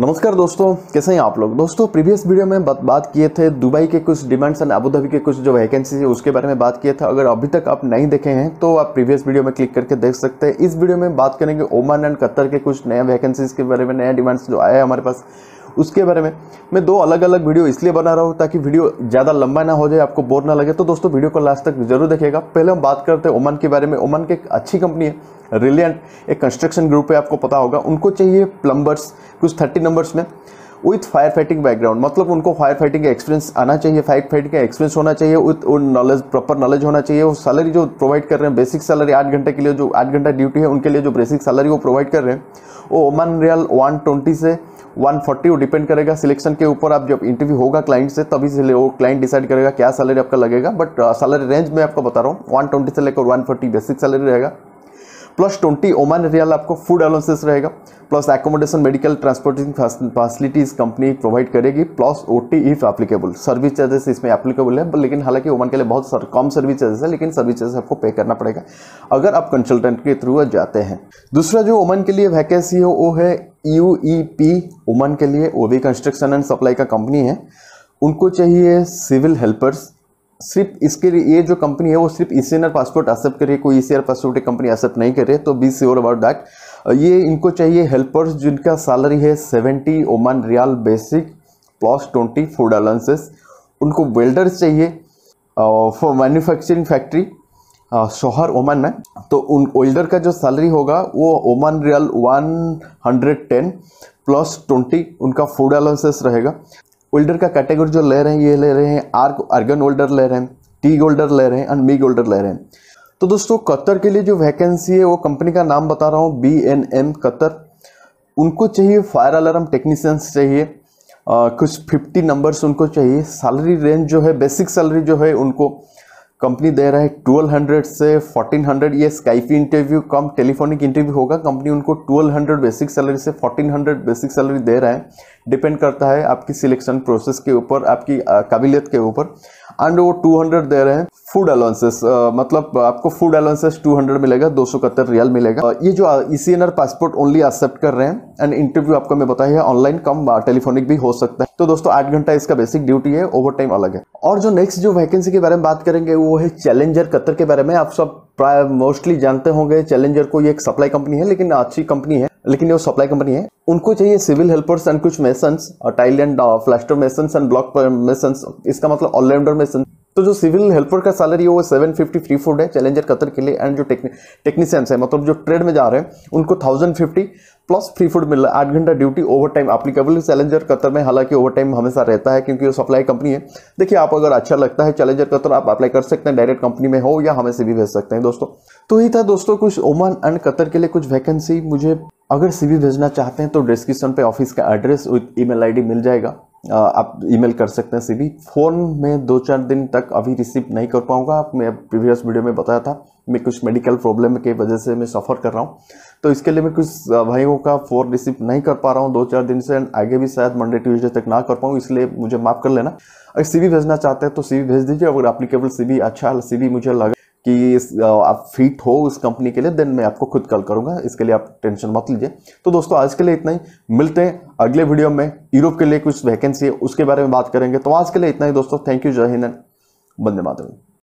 नमस्कार दोस्तों कैसे हैं आप लोग दोस्तों प्रीवियस वीडियो में बात बात किए थे दुबई के कुछ डिमांड्स एंड अबूधाबी के कुछ जो वैकेंसी है उसके बारे में बात किए थे अगर अभी तक आप नहीं देखे हैं तो आप प्रीवियस वीडियो में क्लिक करके देख सकते हैं इस वीडियो में बात करेंगे ओमान एंड कतर के कुछ नए वैकेंसीज के बारे में नया डिमांड्स जो आए हैं हमारे पास उसके बारे में मैं दो अलग अलग वीडियो इसलिए बना रहा हूँ ताकि वीडियो ज़्यादा लंबा ना हो जाए आपको बोर ना लगे तो दोस्तों वीडियो को लास्ट तक जरूर देखिएगा पहले हम बात करते हैं ओमन के बारे में ओमन की एक अच्छी कंपनी है रिलियंट एक कंस्ट्रक्शन ग्रुप है आपको पता होगा उनको चाहिए प्लम्बर्स कुछ थर्टी नंबर्स में विथ फायर फाइटिंग बैकग्राउंड मतलब उनको फायर फाइटिंग का एक्सपीरियंस आना चाहिए फायर फाइटिंग का एक्सपीरियंस होना चाहिए विथ नॉलेज प्रॉपर नॉलेज होना चाहिए वो सैलरी जो प्रोवाइड कर रहे हैं बेसिक सैलरी आठ घंटे के लिए जो आठ घंटा ड्यूटी है उनके लिए जो बेसिक सैलरी वो प्रोवाइड कर रहे हैं वो ओमान रियल वन ट्वेंटी से 140 वो डिपेंड करेगा सिलेक्शन के ऊपर आप जब इंटरव्यू होगा क्लाइंट से तभी से वो क्लाइंट डिसाइड करेगा क्या सैलरी आपका लगेगा बट सैलरी रेंज में आपको बता रहा हूँ 120 से लेकर 140 बेसिक सैलरी रहेगा प्लस ट्वेंटी ओमान रियाल आपको फूड अलाउंसेस रहेगा plus accommodation medical transporting facilities company provide करेगी plus O T if applicable service charges इसमें एप्लीकेबल है लेकिन हालांकि ओमान के लिए बहुत सर, कम सर्विस चार्जेस है लेकिन सर्विस चार्जेस आपको पे करना पड़ेगा अगर आप कंसल्टेंट के थ्रू जाते हैं दूसरा जो ओमान के लिए वैकेंसी हो वो है यू ई पी ओमान के लिए वो भी कंस्ट्रक्शन एंड सप्लाई का कंपनी है उनको चाहिए सिविल हेल्पर्स सिर्फ इसके लिए ये जो कंपनी है वो सिर्फ ई सी पासपोर्ट एक्सेप्ट करे कोई E C passport company accept नहीं करे तो बी ओर अबाउट दैट ये इनको चाहिए हेल्पर्स जिनका सैलरी है seventy Oman rial basic plus twenty food allowances उनको वेल्डर्स चाहिए for manufacturing factory Sohar Oman में तो उन वेल्डर का जो सैलरी होगा वो Oman rial one hundred ten plus twenty उनका फूड अलाउंसेस रहेगा ओल्डर का कैटेगरी जो ले रहे हैं ये ले रहे हैं आर्क अर्गन ओल्डर ले रहे हैं टी गोल्डर ले रहे हैं एंड मी गोल्डर ले रहे हैं तो दोस्तों कतर के लिए जो वैकेंसी है वो कंपनी का नाम बता रहा हूँ बी एन एम कतर उनको चाहिए फायर अलार्म टेक्नीसियंस चाहिए आ, कुछ फिफ्टी नंबर्स उनको चाहिए सैलरी रेंज जो है बेसिक सैलरी जो है उनको कंपनी दे रहा है 1200 से 1400 ये Skype interview cum telephonic interview होगा कंपनी उनको 1200 बेसिक सैलरी से 1400 बेसिक सैलरी दे रहा है डिपेंड करता है आपकी सिलेक्शन प्रोसेस के ऊपर आपकी काबिलियत के ऊपर एंड वो 200 दे रहे हैं फूड अलाउंसेस मतलब आपको फूड अलाउंसेस 200 मिलेगा दो रियल मिलेगा ये जो E C passport only accept कर रहे हैं एंड इंटरव्यू आपको मैं बताया ऑनलाइन कम टेलीफोनिक भी हो सकता है तो दोस्तों आठ घंटा इसका बेसिक ड्यूटी है ओवर टाइम अलग है और जो नेक्स्ट जो वैकेंसी के बारे में बात करेंगे वो है चैलेंजर कतर के बारे में आप सब प्राय मोस्टली जानते होंगे चैलेंजर को ये एक सप्लाई कंपनी है लेकिन अच्छी कंपनी है लेकिन ये सप्लाई कंपनी है उनको चाहिए सिविल हेल्पर्स एंड कुछ masons tile and plaster masons and block masons इसका मतलब ऑलराउंडर मेसन तो जो सिविल हेल्पर का सैलरी है वो सेवन फिफ्टी फ्री फूड है चैलेंजर कतर के लिए एंड जो टेक्नीशियंस है मतलब जो ट्रेड में जा रहे हैं उनको thousand fifty plus free food मिल रहा है आठ घंटा duty over time applicable Challenger Qatar में हालांकि ओवर टाइम हमेशा रहता है क्योंकि वो सप्लाई कंपनी है देखिए आप अगर अच्छा लगता है चैलेंजर कतर आप अप्लाई कर सकते हैं डायरेक्ट कंपनी में हो या हमें से भी भेज सकते हैं दोस्तों तो ये था दोस्तों कुछ ओमान एंड कतर के लिए कुछ वैकेंसी मुझे अगर सीवी भेजना चाहते हैं तो डिस्क्रिप्शन पे ऑफिस का एड्रेस विद ईमेल आईडी मिल जाएगा आप ईमेल कर सकते हैं सीवी फ़ोन में दो चार दिन तक अभी रिसीव नहीं कर पाऊँगा मैं प्रीवियस वीडियो में बताया था मैं कुछ मेडिकल प्रॉब्लम की वजह से मैं सफ़र कर रहा हूँ तो इसके लिए मैं कुछ भाइयों का फ़ोन रिसीव नहीं कर पा रहा हूँ दो चार दिन से आगे भी शायद मंडे ट्यूजडे तक ना कर पाऊँ इसलिए मुझे माफ़ कर लेना अगर सी भेजना चाहते हैं तो सी भेज दीजिए अगर एप्लीकेबल सी अच्छा सी मुझे लगा कि आप फिट हो उस कंपनी के लिए देन मैं आपको खुद कॉल करूंगा इसके लिए आप टेंशन मत लीजिए तो दोस्तों आज के लिए इतना ही मिलते हैं अगले वीडियो में यूरोप के लिए कुछ वैकेंसी है उसके बारे में बात करेंगे तो आज के लिए इतना ही दोस्तों थैंक यू जय हिंद बंदे माधवी